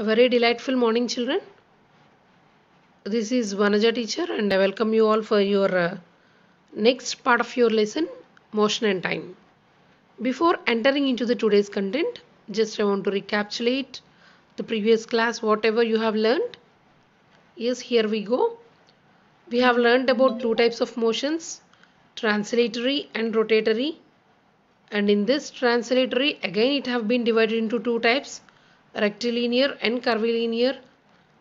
A very delightful morning, children. This is Vanaja teacher, and I welcome you all for your uh, next part of your lesson motion and time. Before entering into the today's content, just I want to recapitulate the previous class, whatever you have learned. Yes, here we go. We have learned about two types of motions translatory and rotatory and in this translatory again it have been divided into two types rectilinear and curvilinear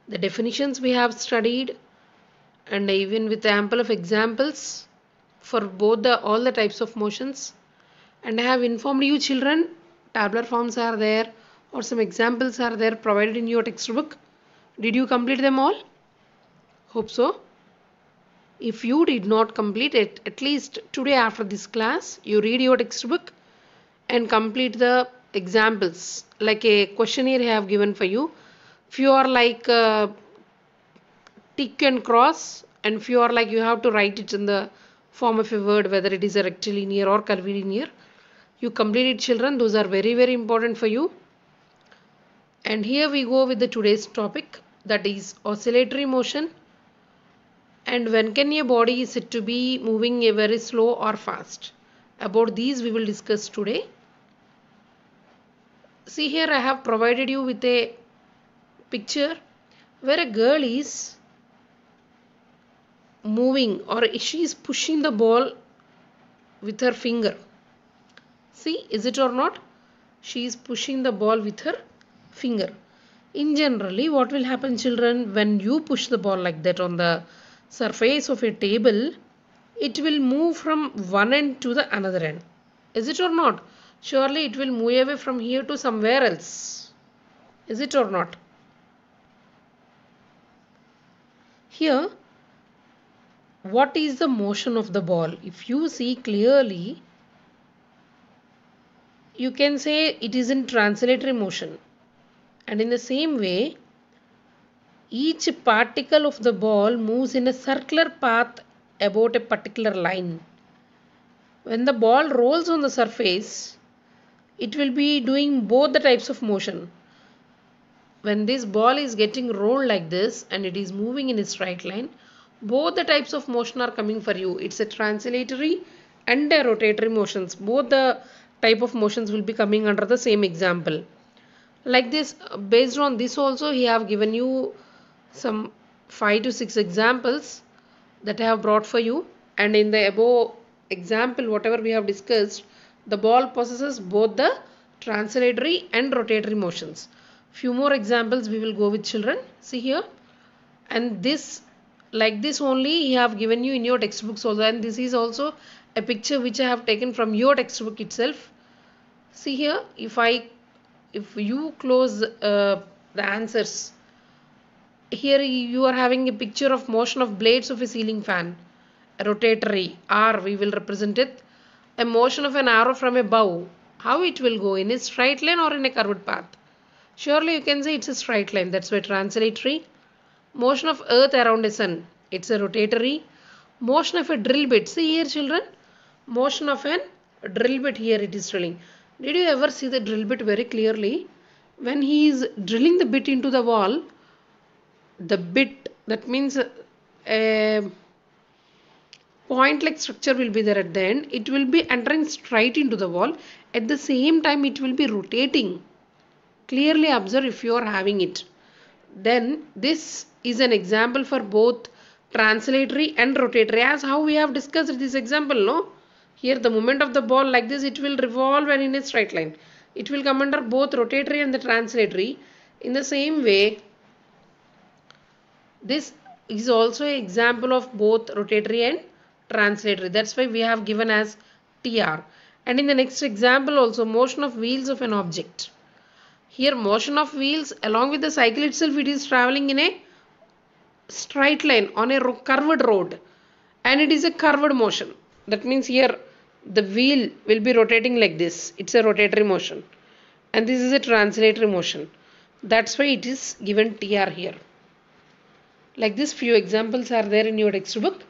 the definitions we have studied and even with ample of examples for both the all the types of motions and I have informed you children tabular forms are there or some examples are there provided in your textbook did you complete them all hope so if you did not complete it at least today after this class you read your textbook and complete the examples like a questionnaire I have given for you few are like uh, tick and cross and few are like you have to write it in the form of a word whether it is a rectilinear or curvilinear you complete it children those are very very important for you and here we go with the today's topic that is oscillatory motion and when can a body is said to be moving a very slow or fast about these we will discuss today see here I have provided you with a picture where a girl is moving or she is pushing the ball with her finger. See, is it or not? She is pushing the ball with her finger. In generally, what will happen children when you push the ball like that on the surface of a table, it will move from one end to the another end. Is it or not? surely it will move away from here to somewhere else. Is it or not? Here, what is the motion of the ball? If you see clearly, you can say it is in translatory motion. And in the same way, each particle of the ball moves in a circular path about a particular line. When the ball rolls on the surface, it will be doing both the types of motion when this ball is getting rolled like this and it is moving in its right line both the types of motion are coming for you it's a translatory and a rotatory motions both the type of motions will be coming under the same example like this based on this also he have given you some 5 to 6 examples that I have brought for you and in the above example whatever we have discussed the ball possesses both the translatory and rotatory motions. Few more examples we will go with children. See here. And this like this only I have given you in your textbooks also and this is also a picture which I have taken from your textbook itself. See here if I if you close uh, the answers here you are having a picture of motion of blades of a ceiling fan a rotatory R we will represent it a motion of an arrow from a bow, how it will go in a straight line or in a curved path? Surely you can say it's a straight line. That's why translatory. Motion of earth around a sun. It's a rotatory. Motion of a drill bit. See here children. Motion of an drill bit here it is drilling. Did you ever see the drill bit very clearly? When he is drilling the bit into the wall, the bit that means a uh, point like structure will be there at the end it will be entering straight into the wall at the same time it will be rotating clearly observe if you are having it then this is an example for both translatory and rotatory as how we have discussed this example no here the movement of the ball like this it will revolve and in a straight line it will come under both rotatory and the translatory in the same way this is also an example of both rotatory and translator. That's why we have given as TR. And in the next example also motion of wheels of an object. Here motion of wheels along with the cycle itself it is traveling in a straight line on a curved road and it is a curved motion. That means here the wheel will be rotating like this. It's a rotatory motion and this is a translatory motion. That's why it is given TR here. Like this few examples are there in your textbook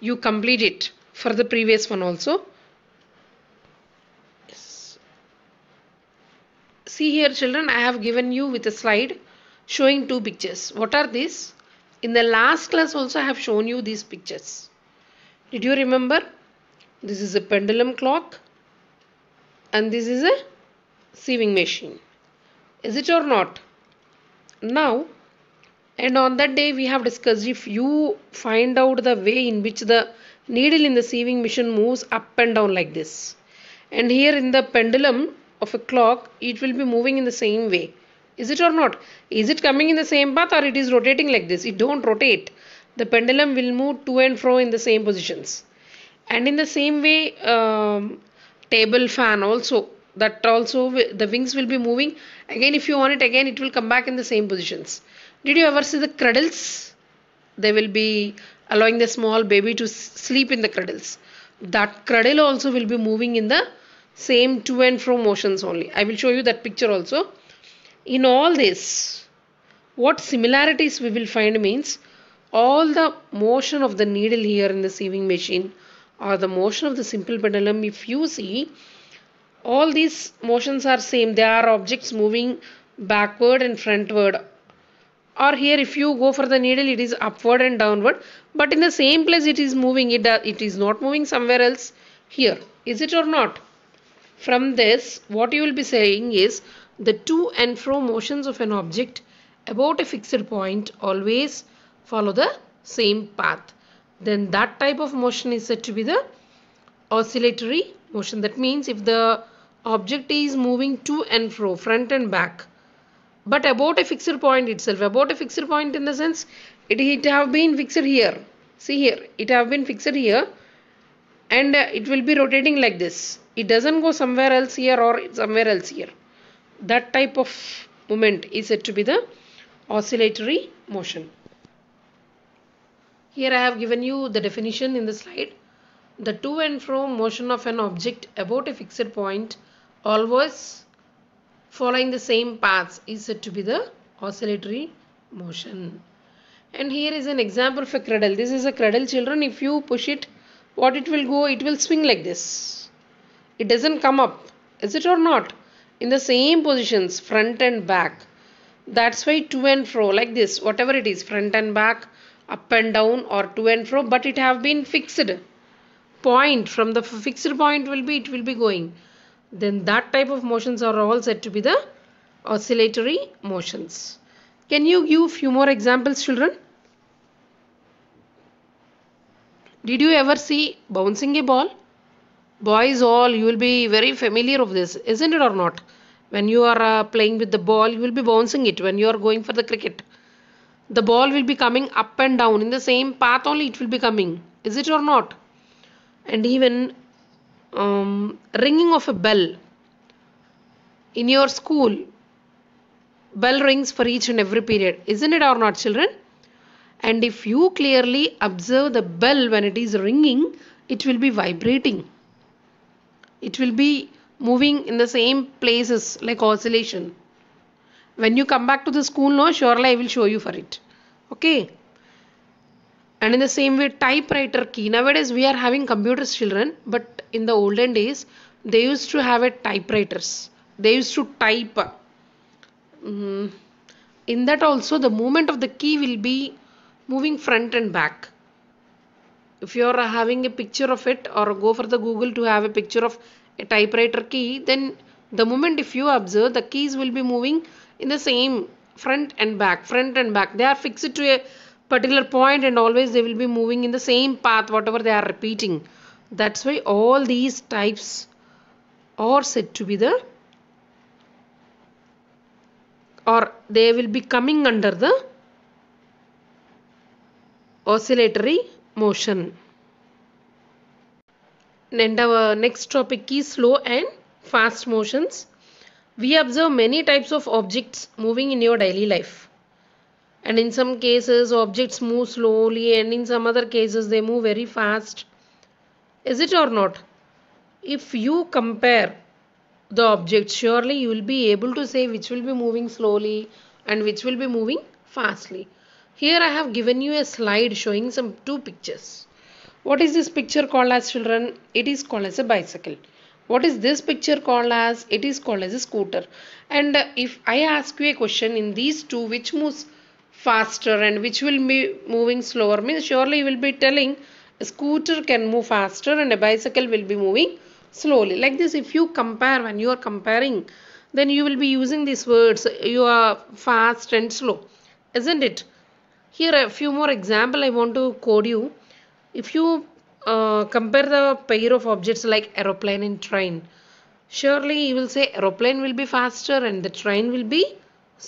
you complete it for the previous one also see here children I have given you with a slide showing two pictures what are these in the last class also I have shown you these pictures did you remember this is a pendulum clock and this is a sewing machine is it or not now and on that day we have discussed if you find out the way in which the needle in the sieving machine moves up and down like this and here in the pendulum of a clock it will be moving in the same way is it or not is it coming in the same path or it is rotating like this it don't rotate the pendulum will move to and fro in the same positions and in the same way um, table fan also that also the wings will be moving again if you want it again it will come back in the same positions did you ever see the cradles? They will be allowing the small baby to sleep in the cradles. That cradle also will be moving in the same to and fro motions only. I will show you that picture also. In all this, what similarities we will find means all the motion of the needle here in the sewing machine or the motion of the simple pendulum if you see all these motions are same they are objects moving backward and frontward or here if you go for the needle it is upward and downward but in the same place it is moving it, uh, it is not moving somewhere else here is it or not from this what you will be saying is the to and fro motions of an object about a fixed point always follow the same path then that type of motion is said to be the oscillatory motion that means if the object is moving to and fro front and back but about a fixed point itself about a fixed point in the sense it, it have been fixed here see here it have been fixed here and uh, it will be rotating like this it doesn't go somewhere else here or somewhere else here that type of movement is said to be the oscillatory motion here I have given you the definition in the slide the to and fro motion of an object about a fixed point always following the same paths is said to be the oscillatory motion. And here is an example of a cradle. This is a cradle children. If you push it, what it will go? It will swing like this. It doesn't come up. Is it or not? In the same positions, front and back. That's why to and fro like this. Whatever it is, front and back, up and down or to and fro. But it have been fixed. Point from the fixed point will be, it will be going then that type of motions are all said to be the oscillatory motions. Can you give few more examples children? Did you ever see bouncing a ball? Boys all you will be very familiar of this isn't it or not? When you are uh, playing with the ball you will be bouncing it when you are going for the cricket. The ball will be coming up and down in the same path only it will be coming. Is it or not? And even um, ringing of a bell in your school bell rings for each and every period isn't it or not children and if you clearly observe the bell when it is ringing it will be vibrating it will be moving in the same places like oscillation when you come back to the school no surely i will show you for it okay and in the same way, typewriter key. Nowadays, we are having computers, children, but in the olden days, they used to have a typewriters. They used to type. Mm. In that also, the movement of the key will be moving front and back. If you are having a picture of it or go for the Google to have a picture of a typewriter key, then the moment if you observe, the keys will be moving in the same front and back, front and back. They are fixed to a particular point and always they will be moving in the same path whatever they are repeating that's why all these types are said to be the or they will be coming under the oscillatory motion and our next topic is slow and fast motions we observe many types of objects moving in your daily life and in some cases objects move slowly and in some other cases they move very fast is it or not if you compare the objects surely you will be able to say which will be moving slowly and which will be moving fastly here i have given you a slide showing some two pictures what is this picture called as children it is called as a bicycle what is this picture called as it is called as a scooter and if i ask you a question in these two which moves faster and which will be moving slower means surely you will be telling a scooter can move faster and a bicycle will be moving slowly like this if you compare when you are comparing then you will be using these words you are fast and slow isn't it here a few more example i want to quote you if you uh, compare the pair of objects like aeroplane and train surely you will say aeroplane will be faster and the train will be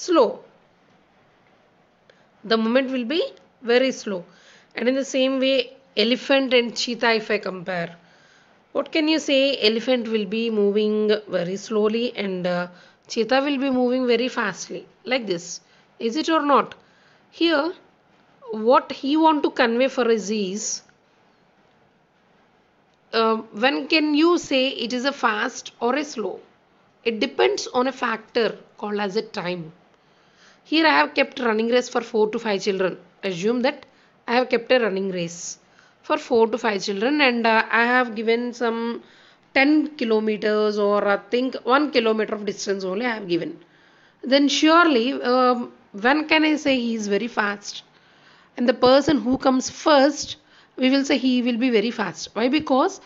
slow the movement will be very slow and in the same way elephant and cheetah if I compare what can you say elephant will be moving very slowly and uh, cheetah will be moving very fastly like this is it or not here what he want to convey for us is uh, when can you say it is a fast or a slow it depends on a factor called as a time here I have kept running race for 4 to 5 children. Assume that I have kept a running race for 4 to 5 children and uh, I have given some 10 kilometers or I think 1 kilometer of distance only I have given. Then surely um, when can I say he is very fast? And the person who comes first, we will say he will be very fast. Why? Because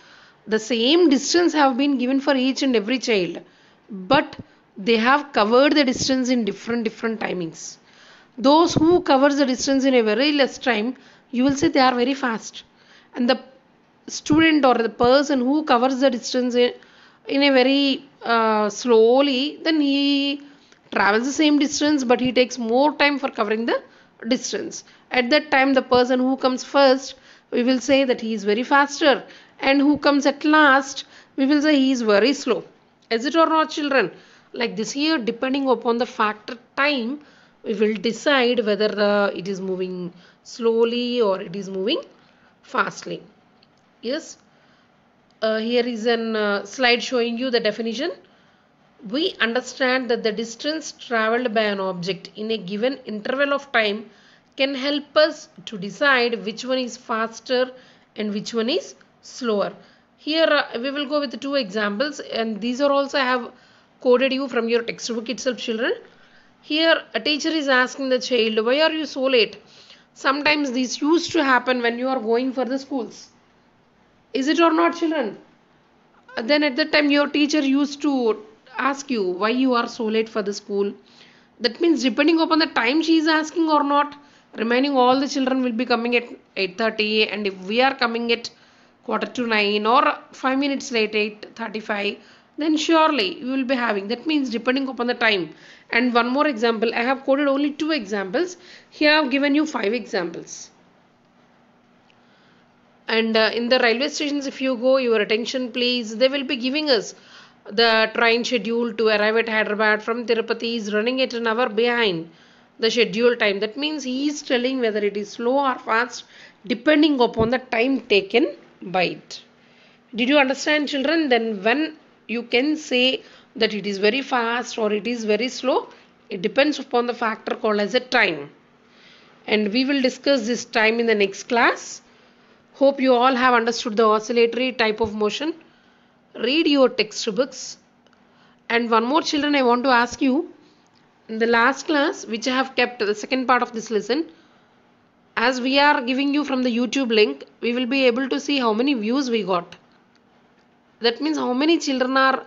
the same distance have been given for each and every child. But they have covered the distance in different different timings those who covers the distance in a very less time you will say they are very fast and the student or the person who covers the distance in, in a very uh, slowly then he travels the same distance but he takes more time for covering the distance at that time the person who comes first we will say that he is very faster and who comes at last we will say he is very slow is it or not children like this here depending upon the factor time we will decide whether uh, it is moving slowly or it is moving fastly yes uh, here is an uh, slide showing you the definition we understand that the distance traveled by an object in a given interval of time can help us to decide which one is faster and which one is slower here uh, we will go with two examples and these are also have coded you from your textbook itself children. Here a teacher is asking the child why are you so late? Sometimes this used to happen when you are going for the schools. Is it or not children? Then at that time your teacher used to ask you why you are so late for the school. That means depending upon the time she is asking or not, remaining all the children will be coming at 8.30 and if we are coming at quarter to 9 or 5 minutes late 8.35 then surely you will be having that means depending upon the time and one more example I have quoted only two examples here I have given you five examples and uh, in the railway stations if you go your attention please they will be giving us the train schedule to arrive at Hyderabad from Tirupati is running at an hour behind the schedule time that means he is telling whether it is slow or fast depending upon the time taken by it did you understand children then when you can say that it is very fast or it is very slow. It depends upon the factor called as a time. And we will discuss this time in the next class. Hope you all have understood the oscillatory type of motion. Read your textbooks. And one more children I want to ask you. In the last class which I have kept the second part of this lesson. As we are giving you from the YouTube link, we will be able to see how many views we got that means how many children are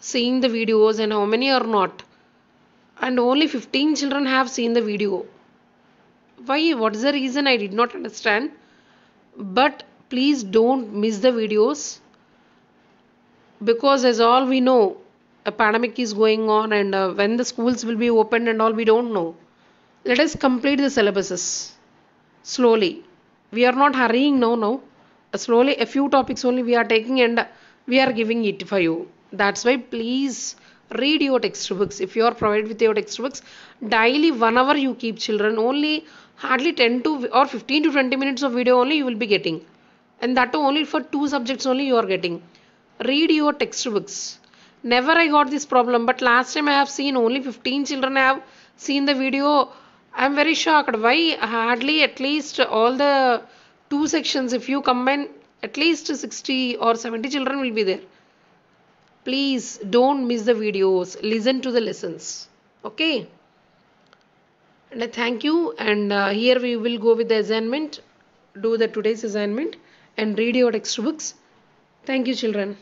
seeing the videos and how many are not and only 15 children have seen the video why what is the reason i did not understand but please don't miss the videos because as all we know a pandemic is going on and uh, when the schools will be opened and all we don't know let us complete the syllabuses slowly we are not hurrying now no. slowly a few topics only we are taking and uh, we are giving it for you. that's why please read your textbooks if you are provided with your textbooks daily one hour you keep children only hardly 10 to or 15 to 20 minutes of video only you will be getting and that only for two subjects only you are getting read your textbooks never i got this problem but last time i have seen only 15 children I have seen the video i am very shocked why hardly at least all the two sections if you combine at least 60 or 70 children will be there please don't miss the videos listen to the lessons okay and I thank you and uh, here we will go with the assignment do the today's assignment and read your textbooks thank you children